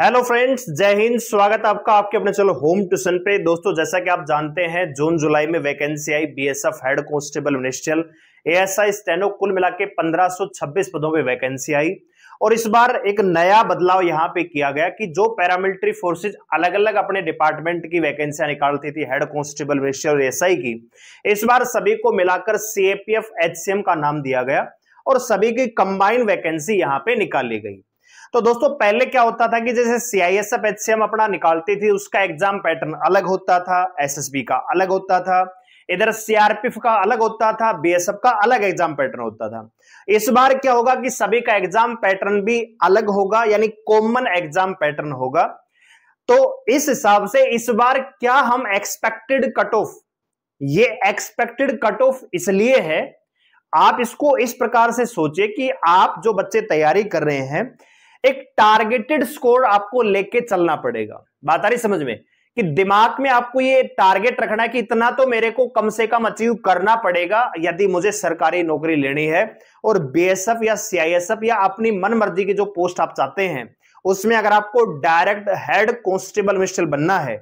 hello friends जय हिंद स्वागत है आपका आपके अपने चलो होम ट्यूशन पे दोस्तों जैसा कि आप जानते हैं जून जुलाई में वैकेंसी आई BSF head constable ministerial ASI steno कुल मिला के पंद्रह पदों पे वैकेंसी आई और इस बार एक नया बदलाव यहाँ पे किया गया कि जो पैरामिलिट्री फोर्सेज अलग अलग अपने डिपार्टमेंट की वैकेंसियां निकालती थी हेड कांस्टेबल मिनिस्ट्रियल और एएसआई की इस बार सभी को मिलाकर सीएपीएफ एचसीएम का नाम दिया गया और सभी की कंबाइन वैकेंसी यहाँ पे निकाली गई तो दोस्तों पहले क्या होता था कि जैसे सीआईएसएफ एच सी अपना निकालती थी उसका एग्जाम पैटर्न अलग होता था एस एस बी का अलग होता था इधर सीआरपीएफ का अलग होता था बीएसएफ का अलग एग्जाम पैटर्न होता था इस बार क्या होगा कि सभी का एग्जाम पैटर्न भी अलग होगा यानी कॉमन एग्जाम पैटर्न होगा तो इस हिसाब से इस बार क्या हम एक्सपेक्टेड कट ऑफ ये एक्सपेक्टेड कट ऑफ इसलिए है आप इसको इस प्रकार से सोचे कि आप जो बच्चे तैयारी कर रहे हैं एक टारगेटेड स्कोर आपको लेके चलना पड़ेगा बात आ रही समझ में कि दिमाग में आपको ये टारगेट रखना है कि इतना तो मेरे को कम से कम अचीव करना पड़ेगा यदि मुझे सरकारी नौकरी लेनी है और बीएसएफ या सीआईएसएफ या अपनी मन मर्जी की जो पोस्ट आप चाहते हैं उसमें अगर आपको डायरेक्ट हेड कॉन्स्टेबल मिनिस्टर बनना है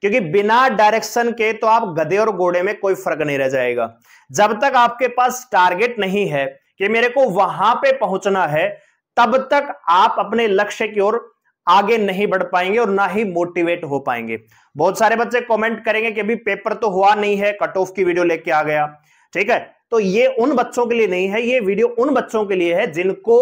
क्योंकि बिना डायरेक्शन के तो आप गधे और घोड़े में कोई फर्क नहीं रह जाएगा जब तक आपके पास टारगेट नहीं है कि मेरे को वहां पे पहुंचना है तब तक आप अपने लक्ष्य की ओर आगे नहीं बढ़ पाएंगे और ना ही मोटिवेट हो पाएंगे बहुत सारे बच्चे कमेंट करेंगे कि अभी पेपर तो हुआ नहीं है कट ऑफ की वीडियो लेके आ गया ठीक है तो ये उन बच्चों के लिए नहीं है ये वीडियो उन बच्चों के लिए है जिनको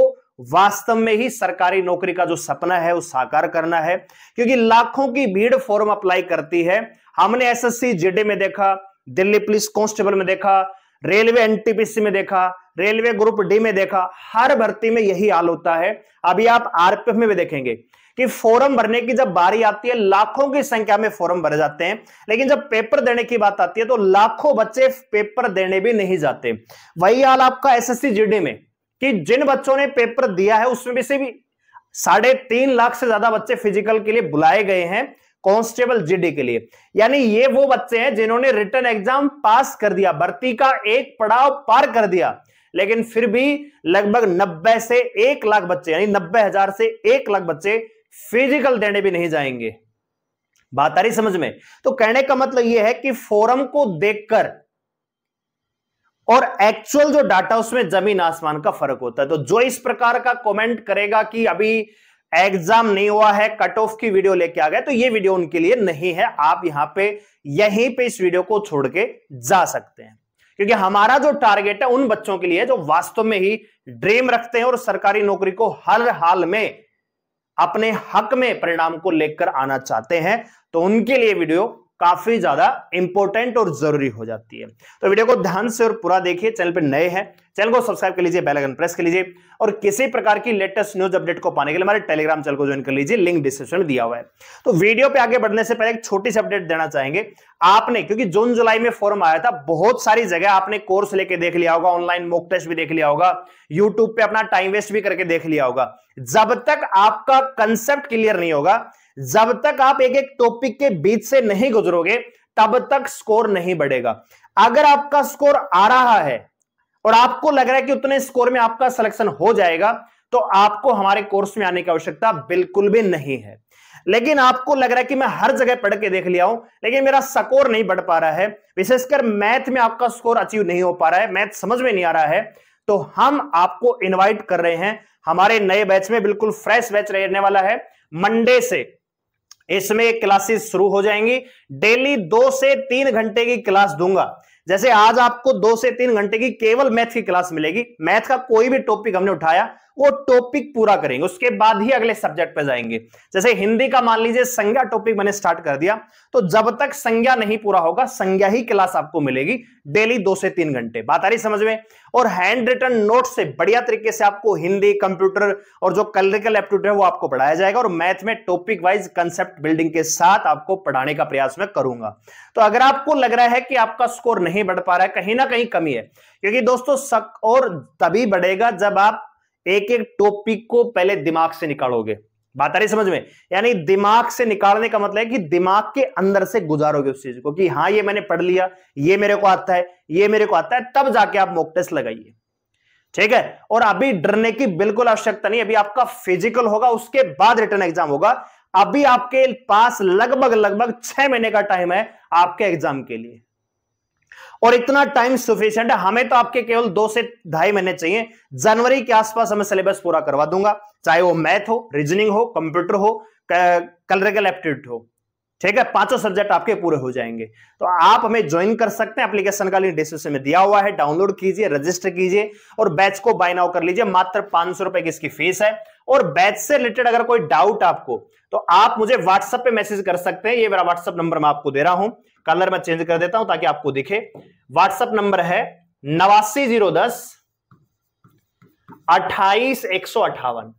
वास्तव में ही सरकारी नौकरी का जो सपना है वो साकार करना है क्योंकि लाखों की भीड़ फॉर्म अप्लाई करती है हमने एस एस में देखा दिल्ली पुलिस कॉन्स्टेबल में देखा रेलवे एनटीपीसी में देखा रेलवे ग्रुप डी में देखा हर भर्ती में यही हाल होता है अभी आप आरपीएफ में भी देखेंगे कि फॉर्म भरने की जब बारी आती है लाखों की संख्या में फॉर्म भरे जाते हैं लेकिन जब पेपर देने की बात आती है तो लाखों बच्चे पेपर देने भी नहीं जाते वही हाल आपका एसएससी जीडी में कि जिन बच्चों ने पेपर दिया है उसमें भी से भी साढ़े तीन लाख से ज्यादा बच्चे फिजिकल के लिए बुलाए गए हैं कांस्टेबल जीडी के लिए यानी ये वो बच्चे हैं जिन्होंने रिटर्न एग्जाम पास कर दिया भर्ती का एक पड़ाव पार कर दिया लेकिन फिर भी लगभग नब्बे से एक लाख बच्चे यानी नब्बे हजार से एक लाख बच्चे फिजिकल देने भी नहीं जाएंगे बात आ रही समझ में तो कहने का मतलब यह है कि फोरम को देखकर और एक्चुअल जो डाटा उसमें जमीन आसमान का फर्क होता है तो जो इस प्रकार का कमेंट करेगा कि अभी एग्जाम नहीं हुआ है कट ऑफ की वीडियो लेके आ गए तो ये वीडियो उनके लिए नहीं है आप यहां पे यहीं पे इस वीडियो को छोड़ के जा सकते हैं क्योंकि हमारा जो टारगेट है उन बच्चों के लिए जो वास्तव में ही ड्रीम रखते हैं और सरकारी नौकरी को हर हाल में अपने हक में परिणाम को लेकर आना चाहते हैं तो उनके लिए वीडियो काफी ज्यादा इंपॉर्टेंट और जरूरी हो जाती है तो वीडियो को ध्यान से और पूरा देखिए चैनल पर नए हैं चैनल को सब्सक्राइब कर लीजिए बेल आइकन प्रेस कर लीजिए और किसी प्रकार की लेटेस्ट न्यूज अपडेट को पाने के लिए हमारे टेलीग्राम चैनल को ज्वाइन कर लीजिए लिंक डिस्क्रिप्शन में दिया हुआ है तो वीडियो पे आगे बढ़ने से पहले एक छोटी सी अपडेट देना चाहेंगे आपने क्योंकि जून जुलाई में फॉर्म आया था बहुत सारी जगह आपने कोर्स लेके देख लिया होगा ऑनलाइन मोक टेस्ट भी देख लिया होगा यूट्यूब पे अपना टाइम वेस्ट भी करके देख लिया होगा जब तक आपका कंसेप्ट क्लियर नहीं होगा जब तक आप एक एक टॉपिक के बीच से नहीं गुजरोगे तब तक स्कोर नहीं बढ़ेगा अगर आपका स्कोर आ रहा है और आपको लग रहा है कि उतने स्कोर में आपका सिलेक्शन हो जाएगा तो आपको हमारे कोर्स में आने की आवश्यकता बिल्कुल भी नहीं है लेकिन आपको लग रहा है कि मैं हर जगह पढ़ के देख लिया हूं लेकिन मेरा स्कोर नहीं बढ़ पा रहा है विशेषकर मैथ में आपका स्कोर अचीव नहीं हो पा रहा है मैथ समझ में नहीं आ रहा है तो हम आपको इनवाइट कर रहे हैं हमारे नए बैच में बिल्कुल फ्रेश बैच रहने वाला है मंडे से इसमें क्लासेस शुरू हो जाएंगी डेली दो से तीन घंटे की क्लास दूंगा जैसे आज आपको दो से तीन घंटे की केवल मैथ की क्लास मिलेगी मैथ का कोई भी टॉपिक हमने उठाया वो टॉपिक पूरा करेंगे उसके बाद ही अगले सब्जेक्ट पे जाएंगे जैसे हिंदी का मान लीजिए संज्ञा टॉपिक मैंने स्टार्ट कर दिया तो जब तक संज्ञा नहीं पूरा होगा संज्ञा ही क्लास आपको मिलेगी डेली दो से तीन घंटे बात आ रही समझ में और हैंड रिटर्न नोट से बढ़िया तरीके से आपको हिंदी कंप्यूटर और जो कलरिकल एप्टीट्यूड है वो आपको पढ़ाया जाएगा और मैथ में टॉपिक वाइज कंसेप्ट बिल्डिंग के साथ आपको पढ़ाने का प्रयास मैं करूंगा तो अगर आपको लग रहा है कि आपका स्कोर नहीं बढ़ पा रहा है कहीं ना कहीं कमी है क्योंकि दोस्तों सक और तभी बढ़ेगा जब आप एक एक टॉपिक को पहले दिमाग से निकालोगे बात आ रही समझ में यानी दिमाग से निकालने का मतलब है कि दिमाग के अंदर से गुजारोगे उस चीज को कि हाँ ये मैंने पढ़ लिया ये मेरे को आता है ये मेरे को आता है तब जाके आप मोक टेस्ट लगाइए ठीक है और अभी डरने की बिल्कुल आवश्यकता नहीं अभी आपका फिजिकल होगा उसके बाद रिटर्न एग्जाम होगा अभी आपके पास लगभग लगभग छह महीने का टाइम है आपके एग्जाम के लिए और इतना टाइम सफिशियंट है हमें तो आपके केवल दो से ढाई महीने चाहिए जनवरी के आसपास हमें सिलेबस पूरा करवा दूंगा चाहे वो मैथ हो रीजनिंग हो कंप्यूटर हो कलरिकल एप्टीट्यूड हो ठीक है पांचों सब्जेक्ट आपके पूरे हो जाएंगे तो आप हमें ज्वाइन कर सकते हैं एप्लीकेशन का लिंक डिस्क्रिप्शन में दिया हुआ है डाउनलोड कीजिए रजिस्टर कीजिए और बैच को बाय नाउ कर लीजिए मात्र पांच सौ रुपए की इसकी फीस है और बैच से रिलेटेड अगर कोई डाउट आपको तो आप मुझे व्हाट्सएप पे मैसेज कर सकते हैं ये मेरा व्हाट्सएप नंबर मैं आपको दे रहा हूं कलर में चेंज कर देता हूं ताकि आपको दिखे व्हाट्सएप नंबर है नवासी जीरो दस अट्ठाईस एक सौ अट्ठावन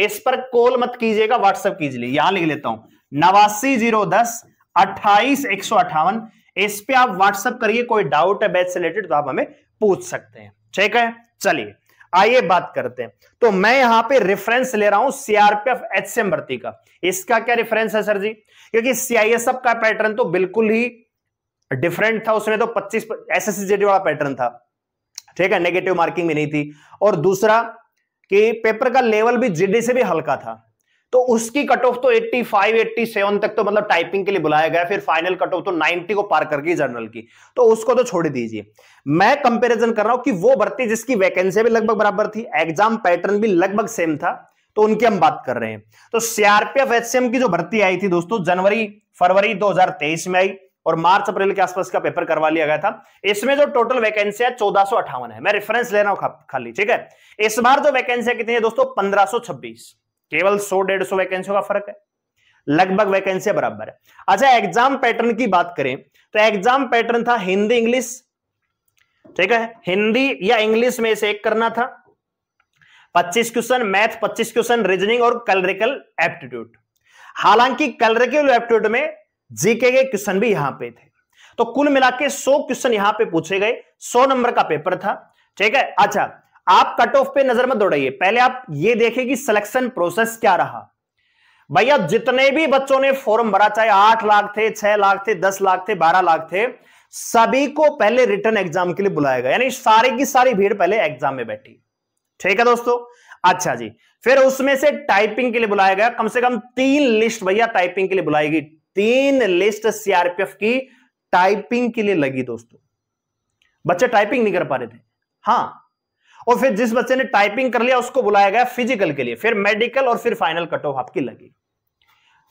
इस पर कॉल मत कीजिएगा व्हाट्सएप कीजिए यहां लिख लेता हूं नवासी जीरो दस अट्ठाईस एक सौ अट्ठावन इस पर आप व्हाट्सएप करिए कोई डाउट है बैच से रिलेटेड तो आप हमें पूछ सकते हैं ठीक है चलिए आइए बात करते हैं तो मैं यहां पे रेफरेंस ले रहा हूं सीआरपीएफ एचसीएम भर्ती का इसका क्या रेफरेंस है सर जी क्योंकि सीआईएसएफ का पैटर्न तो बिल्कुल ही डिफरेंट था उसमें तो 25 एसएससी जेडी वाला पैटर्न था ठीक है नेगेटिव मार्किंग भी नहीं थी और दूसरा कि पेपर का लेवल भी जीडी से भी हल्का था तो उसकी कट ऑफ तो 85, 87 तक तो मतलब टाइपिंग के लिए बुलाया गया फिर फाइनल कट ऑफ तो 90 को पार करके जनरल की तो उसको तो छोड़ दीजिए मैं कंपैरिजन कर रहा हूं कि वो भर्ती जिसकी वैकेंसी भी लगभग बराबर थी एग्जाम पैटर्न भी लगभग सेम था तो उनकी हम बात कर रहे हैं तो सीआरपीएफ एच की जो भर्ती आई थी दोस्तों जनवरी फरवरी दो में आई और मार्च अप्रैल के आसपास का पेपर करवा लिया गया था इसमें जो टोटल वैकेंसी है चौदह है मैं रेफरेंस ले रहा हूं खाली ठीक है इस बार जो वैकेंसी कितनी है दोस्तों पंद्रह केवल सौ डेढ़ सौ वैकेंसियों का फर्क है लगभग वैकेंसी बराबर है अच्छा एग्जाम पैटर्न की बात करें तो एग्जाम पैटर्न था हिंदी इंग्लिश ठीक है हिंदी या इंग्लिश में से एक करना था 25 क्वेश्चन मैथ 25 क्वेश्चन रीजनिंग और कलरिकल एप्टीट्यूड हालांकि कलरिकल एप्टीट्यूड में जीके के क्वेश्चन भी यहां पे थे तो कुल मिला के सौ क्वेश्चन यहां पे पूछे गए सौ नंबर का पेपर था ठीक है अच्छा आप कट ऑफ पे नजर मत दौड़िए पहले आप ये देखें कि सिलेक्शन प्रोसेस क्या रहा भैया जितने भी बच्चों ने फॉर्म भरा चाहे आठ लाख थे छह लाख थे दस लाख थे बारह लाख थे सभी को पहले रिटर्न एग्जाम के लिए बुलाया गया यानी सारी की सारी भीड़ पहले एग्जाम में बैठी ठीक है दोस्तों अच्छा जी फिर उसमें से टाइपिंग के लिए बुलाया गया कम से कम तीन लिस्ट भैया टाइपिंग के लिए बुलाई गई तीन लिस्ट सीआरपीएफ की टाइपिंग के लिए लगी दोस्तों बच्चे टाइपिंग नहीं कर पा रहे थे हाँ और फिर जिस बच्चे ने टाइपिंग कर लिया उसको बुलाया गया फिजिकल के लिए फिर मेडिकल और फिर फाइनल कट ऑफ आपकी लगी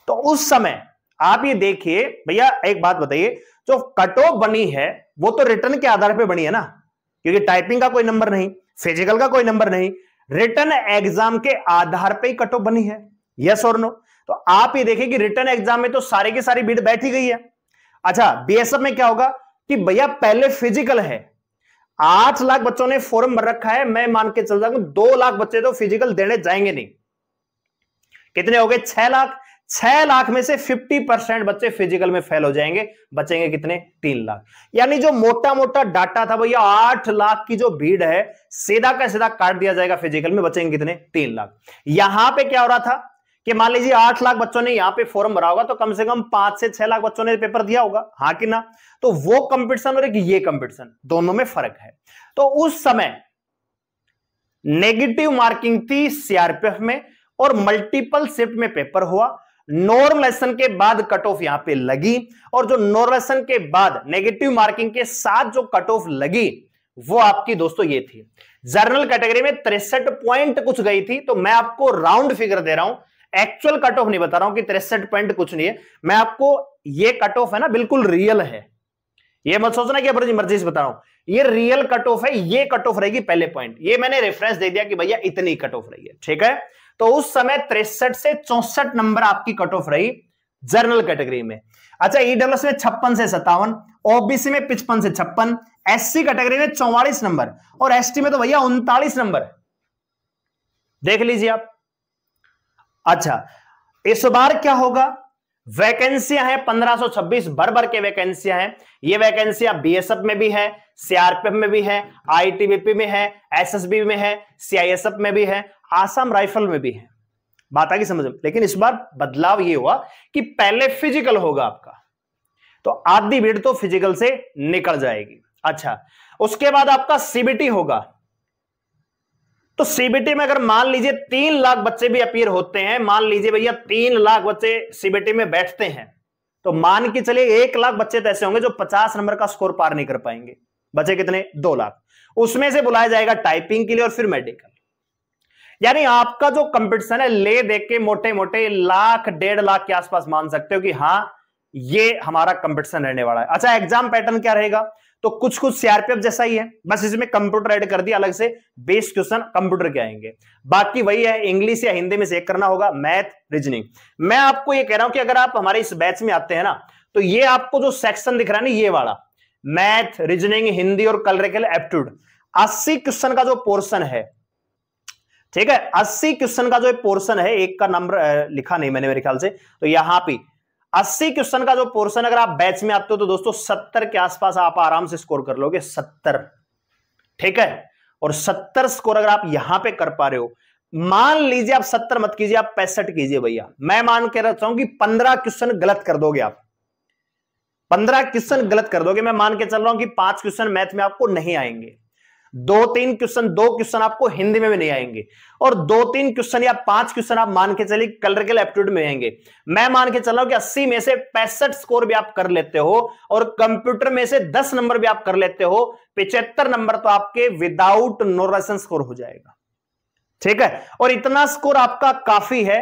तो उस समय आप ये देखिए भैया एक बात बताइए जो कट ऑफ बनी है वो तो रिटर्न के आधार पे बनी है ना क्योंकि टाइपिंग का कोई नंबर नहीं फिजिकल का कोई नंबर नहीं रिटर्न एग्जाम के आधार पर ही कट ऑफ बनी है यस और नो तो आप ये देखें कि रिटर्न एग्जाम में तो सारे की सारी भीड़ बैठी गई है अच्छा बीएसएफ में क्या होगा कि भैया पहले फिजिकल है आठ लाख बच्चों ने फॉर्म भर रखा है मैं मान के चल रहा हूं दो लाख बच्चे तो फिजिकल देने जाएंगे नहीं कितने हो गए छह लाख छह लाख में से फिफ्टी परसेंट बच्चे फिजिकल में फेल हो जाएंगे बचेंगे कितने तीन लाख यानी जो मोटा मोटा डाटा था भैया आठ लाख की जो भीड़ है सीधा का सीधा काट दिया जाएगा फिजिकल में बचेंगे कितने तीन लाख यहां पे क्या हो रहा था कि मान लीजिए आठ लाख बच्चों ने यहाँ पे फॉर्म भरा होगा तो कम से कम पांच से छह लाख बच्चों ने पेपर दिया होगा हाँ कि ना तो वो कंपटीशन और एक ये कंपटीशन दोनों में फर्क है तो उस समय नेगेटिव मार्किंग थी सीआरपीएफ में और मल्टीपल शिफ्ट में पेपर हुआ नॉर्मलेशन के बाद कट ऑफ यहां पर लगी और जो नॉर्मलेशन के बाद नेगेटिव मार्किंग के साथ जो कट ऑफ लगी वो आपकी दोस्तों ये थी जर्नल कैटेगरी में तिरसठ पॉइंट कुछ गई थी तो मैं आपको राउंड फिगर दे रहा हूं एक्चुअल कट ऑफ नहीं बता रहा हूं कि तिरसठ पॉइंट कुछ नहीं है मैं आपको ये कट ऑफ है ना बिल्कुल रियल है ये मत सोचना कि अपनी मर्जी से बता रहा हूं ये रियल कट ऑफ है ये कट ऑफ रहेगी पहले पॉइंट ये मैंने रेफरेंस दे दिया कि भैया इतनी कट ऑफ रही है ठीक है तो उस समय तिरसठ से चौसठ नंबर आपकी कट ऑफ रही जनरल कैटेगरी में अच्छा ईडब्ल्यूस e में छप्पन से सत्तावन ओबीसी में पिचपन से छप्पन एससी कैटेगरी में चौवालीस नंबर और एसटी में तो भैया उनतालीस नंबर देख लीजिए आप अच्छा इस बार क्या होगा वैकेंसियां हैं 1526 भर भर के वैकेंसियां हैं ये वैकेंसियां बीएसएफ में भी है सीआरपीएफ में भी है आईटीबीपी में है एसएसबी में है सीआईएसएफ में भी है आसाम राइफल में भी है बात आगे समझ लेकिन इस बार बदलाव ये हुआ कि पहले फिजिकल होगा आपका तो आधी भीड़ तो फिजिकल से निकल जाएगी अच्छा उसके बाद आपका सीबीटी होगा तो सीबीटी में अगर मान लीजिए तीन लाख बच्चे भी अपीयर होते हैं मान लीजिए भैया तीन लाख बच्चे सीबीटी में बैठते हैं तो मान के चलिए एक लाख बच्चे तो ऐसे होंगे जो पचास नंबर का स्कोर पार नहीं कर पाएंगे बच्चे कितने दो लाख उसमें से बुलाया जाएगा टाइपिंग के लिए और फिर मेडिकल यानी आपका जो कंपटीशन है ले देख के मोटे मोटे लाख डेढ़ लाख के आसपास मान सकते हो कि हाँ ये हमारा कंपटीशन रहने वाला है अच्छा एग्जाम पैटर्न क्या रहेगा तो कुछ कुछ सीआरपीएफ जैसा ही है बस इसमें कंप्यूटर ऐड कर दिया अलग से बेस क्वेश्चन कंप्यूटर के आएंगे बाकी वही है इंग्लिश या हिंदी में से एक करना होगा मैथ रीजनिंग मैं आपको ये कह रहा हूं कि अगर आप हमारे इस बैच में आते हैं ना तो ये आपको जो सेक्शन दिख रहा है ना ये वाला मैथ रीजनिंग हिंदी और कलरिकल एप्टीट्यूड अस्सी क्वेश्चन का जो पोर्सन है ठीक है अस्सी क्वेश्चन का जो पोर्सन है एक का नंबर लिखा नहीं मैंने मेरे ख्याल से तो यहां पर अस्सी क्वेश्चन का जो पोर्शन अगर आप बैच में आते हो तो दोस्तों सत्तर के आसपास आप आराम से स्कोर कर लोगे सत्तर ठीक है और सत्तर स्कोर अगर आप यहां पे कर पा रहे हो मान लीजिए आप सत्तर मत कीजिए आप पैंसठ कीजिए भैया मैं मान के रहता हूं कि पंद्रह क्वेश्चन गलत कर दोगे आप पंद्रह क्वेश्चन गलत कर दोगे मैं मान के चल रहा हूं कि पांच क्वेश्चन मैथ में आपको नहीं आएंगे दो तीन क्वेश्चन दो क्वेश्चन आपको हिंदी में भी नहीं आएंगे और दो तीन क्वेश्चन या पांच क्वेश्चन आप मान के चलिए कलर के एप्टीट्यूड में आएंगे मैं मान के चला कि अस्सी में से पैंसठ स्कोर भी आप कर लेते हो और कंप्यूटर में से दस नंबर भी आप कर लेते हो पिछहत्तर नंबर तो आपके विदाउट नोरेशन स्कोर हो जाएगा ठीक है और इतना स्कोर आपका काफी है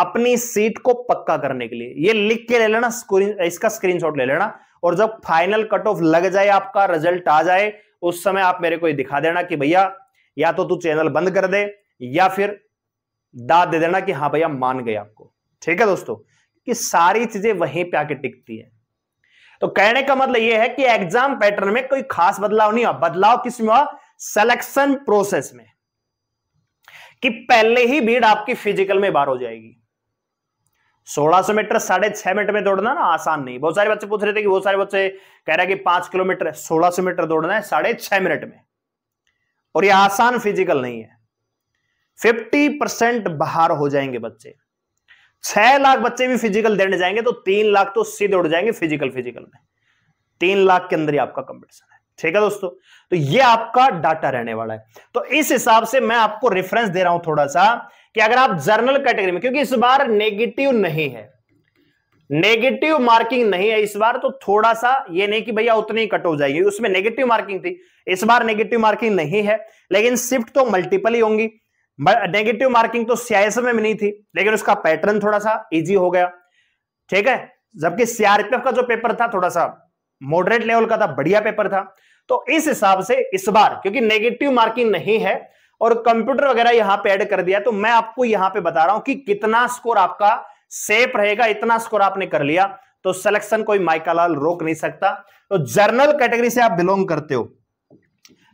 अपनी सीट को पक्का करने के लिए ये लिख के ले लेना स्क्रीन इसका स्क्रीनशॉट ले लेना और जब फाइनल कट ऑफ लग जाए आपका रिजल्ट आ जाए उस समय आप मेरे को ये दिखा देना कि भैया या तो तू चैनल बंद कर दे या फिर दाद दे देना कि हाँ भैया मान गए आपको ठीक है दोस्तों कि सारी चीजें वहीं पे आके टिकती है तो कहने का मतलब यह है कि एग्जाम पैटर्न में कोई खास बदलाव नहीं हुआ बदलाव किस में हुआ सिलेक्शन प्रोसेस में कि पहले ही भीड़ आपकी फिजिकल में बार हो जाएगी सोलह सौ मीटर साढ़े छह मिनट में दौड़ना ना आसान नहीं बहुत सारे बच्चे पूछ रहे थे कि बहुत सारे बच्चे कह रहे हैं कि पांच किलोमीटर सोलह सौ मीटर दौड़ना है साढ़े छह मिनट में और ये आसान फिजिकल नहीं है फिफ्टी परसेंट बाहर हो जाएंगे बच्चे छह लाख बच्चे भी फिजिकल देने जाएंगे तो तीन लाख तो सीधे उड़ जाएंगे फिजिकल फिजिकल में तीन लाख के अंदर ही आपका कंपटीशन है ठीक है दोस्तों तो ये आपका डाटा रहने वाला है तो इस हिसाब से मैं आपको रेफरेंस दे रहा हूं थोड़ा सा कि अगर आप जर्नल कैटेगरी में क्योंकि इस बार नेगेटिव नहीं है नेगेटिव मार्किंग नहीं है इस बार तो थोड़ा सा ये नहीं कि भैया उतनी ही कट हो जाएगी उसमें नेगेटिव मार्किंग थी इस बार नेगेटिव मार्किंग नहीं है लेकिन शिफ्ट तो मल्टीपल ही होंगी नेगेटिव मार्किंग तो सीआईएस में नहीं थी लेकिन उसका पैटर्न थोड़ा सा इजी हो गया ठीक है जबकि सीआरपीएफ का जो पेपर था थोड़ा सा मॉडरेट लेवल का था बढ़िया पेपर था तो इस हिसाब से इस बार क्योंकि नेगेटिव मार्किंग नहीं है और कंप्यूटर वगैरह यहां पे ऐड कर दिया तो मैं आपको यहां पे बता रहा हूं कि कितना स्कोर आपका सेफ रहेगा इतना स्कोर आपने कर लिया तो सिलेक्शन कोई माइकालाल रोक नहीं सकता तो जर्नल कैटेगरी से आप बिलोंग करते हो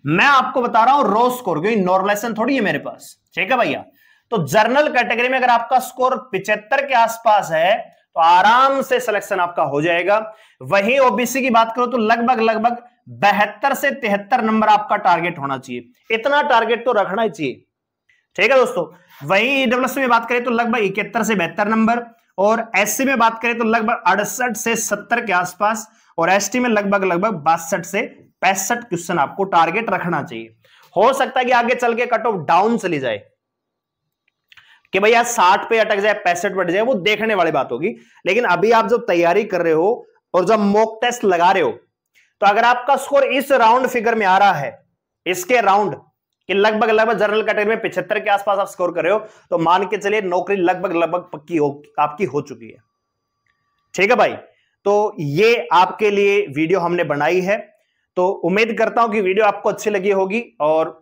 मैं आपको बता रहा हूं रो स्कोर क्योंकि नॉर्मलाइजेशन थोड़ी है मेरे पास ठीक है भैया तो जर्नल कैटेगरी में अगर आपका स्कोर पिछहत्तर के आसपास है तो आराम से सिलेक्शन आपका हो जाएगा वही ओबीसी की बात करो तो लगभग लगभग बहत्तर से तिहत्तर नंबर आपका टारगेट होना चाहिए इतना टारगेट तो रखना ही चाहिए ठीक है दोस्तों वही डब्ल्यूएस e में बात करें तो लगभग इकहत्तर से बेहतर नंबर और एससी में बात करें तो लगभग अड़सठ से सत्तर के आसपास और एस में लगभग लगभग बासठ से पैंसठ क्वेश्चन आपको टारगेट रखना चाहिए हो सकता है कि आगे चल के कट ऑफ डाउन चली जाए कि भैया साठ पे अटक जाए पैंसठ बढ़ जाए वो देखने वाली बात होगी लेकिन अभी आप जब तैयारी कर रहे हो और जब मॉक टेस्ट लगा रहे हो तो अगर आपका स्कोर इस राउंड फिगर में आ रहा है इसके राउंड कि लगभग लगभग जनरल कैटेगरी में पिछहत्तर के आसपास आप स्कोर कर रहे हो तो मान के चलिए नौकरी लगभग लगभग पक्की हो आपकी हो चुकी है ठीक है भाई तो ये आपके लिए वीडियो हमने बनाई है तो उम्मीद करता हूं कि वीडियो आपको अच्छी लगी होगी और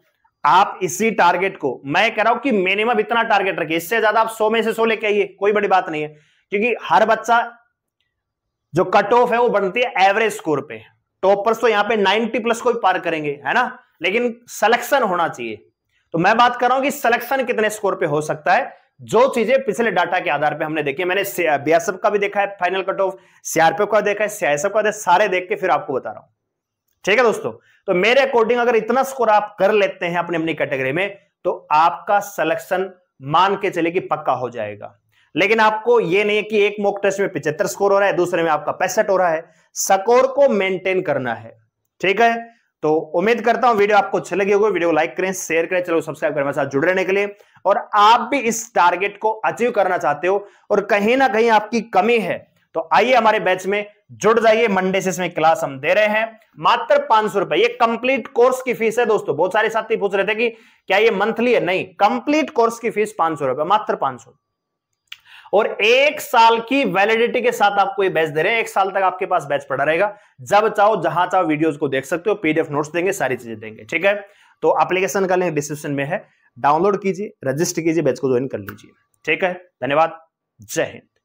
आप इसी टारगेट को मैं कह रहा हूं कि मिनिमम इतना टारगेट रखिए इससे ज्यादा आप सौ में से सौ लेके आइए कोई बड़ी बात नहीं है क्योंकि हर बच्चा जो कट ऑफ है वो बनती है एवरेज स्कोर पे टॉपर्स तो यहां पे 90 प्लस को भी पार करेंगे है ना लेकिन सिलेक्शन होना चाहिए तो मैं बात कर रहा हूं कि सिलेक्शन कितने स्कोर पे हो सकता है जो चीजें पिछले डाटा के आधार पे हमने देखी मैंने बीएसएफ का भी देखा है फाइनल कट ऑफ सीआरपीएफ का देखा है सीआईएसएफ का देखा सारे देख के फिर आपको बता रहा हूं ठीक है दोस्तों तो मेरे अकॉर्डिंग अगर इतना स्कोर आप कर लेते हैं अपनी अपनी कैटेगरी में तो आपका सिलेक्शन मान के चले कि पक्का हो जाएगा लेकिन आपको यह नहीं है कि एक मॉक टेस्ट में पिछहत्तर स्कोर हो रहा है दूसरे में आपका पैंसठ हो रहा है स्कोर को मेंटेन करना है ठीक है तो उम्मीद करता हूं वीडियो आपको अच्छी लगी होगी वीडियो लाइक करें शेयर करें चलो सब्सक्राइब करें साथ जुड़ रहने के लिए और आप भी इस टारगेट को अचीव करना चाहते हो और कहीं ना कहीं आपकी कमी है तो आइए हमारे बैच में जुड़ जाइए मंडे से इसमें क्लास हम दे रहे हैं मात्र पांच सौ रुपए ये कंप्लीट कोर्स की फीस है दोस्तों बहुत सारे साथी पूछ रहे थे कि क्या ये मंथली है नहीं कंप्लीट कोर्स की फीस पांच सौ रुपए मात्र पांच सौ और एक साल की वैलिडिटी के साथ आपको ये बैच दे रहे हैं एक साल तक आपके पास बैच पड़ा रहेगा जब चाहो जहां चाहो वीडियोस को देख सकते हो पीडीएफ नोट्स देंगे सारी चीजें देंगे ठीक है तो एप्लीकेशन का लिंक डिस्क्रिप्शन में है डाउनलोड कीजिए रजिस्टर कीजिए बैच को ज्वाइन कर लीजिए ठीक है धन्यवाद जय हिंद